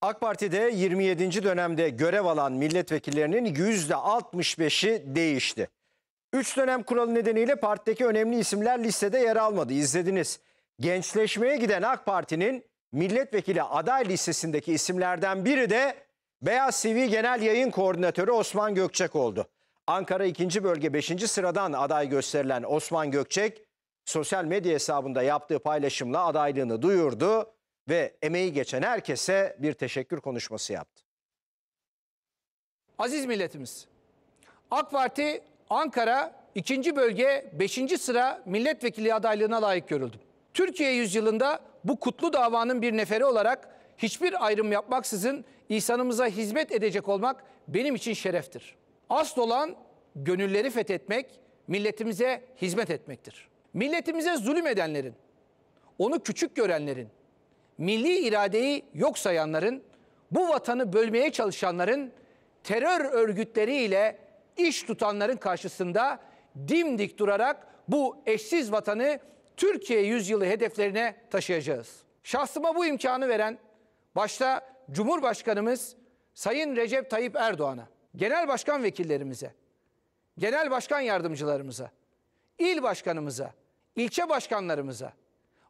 AK Parti'de 27. dönemde görev alan milletvekillerinin %65'i değişti. 3 dönem kuralı nedeniyle partideki önemli isimler listede yer almadı. İzlediniz. Gençleşmeye giden AK Parti'nin milletvekili aday listesindeki isimlerden biri de Beyaz TV Genel Yayın Koordinatörü Osman Gökçek oldu. Ankara 2. Bölge 5. sıradan aday gösterilen Osman Gökçek sosyal medya hesabında yaptığı paylaşımla adaylığını duyurdu ve emeği geçen herkese bir teşekkür konuşması yaptı. Aziz milletimiz, AK Parti Ankara 2. bölge 5. sıra milletvekili adaylığına layık görüldüm. Türkiye yüzyılında bu kutlu davanın bir neferi olarak hiçbir ayrım yapmaksızın insanımıza hizmet edecek olmak benim için şereftir. Asıl olan gönülleri fethetmek, milletimize hizmet etmektir. Milletimize zulüm edenlerin, onu küçük görenlerin, milli iradeyi yok sayanların, bu vatanı bölmeye çalışanların, terör örgütleriyle iş tutanların karşısında dimdik durarak bu eşsiz vatanı Türkiye yüzyılı hedeflerine taşıyacağız. Şahsıma bu imkanı veren başta Cumhurbaşkanımız Sayın Recep Tayyip Erdoğan'a, genel başkan vekillerimize, genel başkan yardımcılarımıza, il başkanımıza, ilçe başkanlarımıza,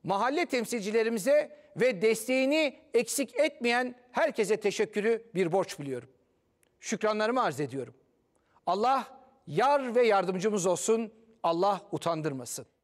mahalle temsilcilerimize ve desteğini eksik etmeyen herkese teşekkürü bir borç biliyorum. Şükranlarımı arz ediyorum. Allah yar ve yardımcımız olsun. Allah utandırmasın.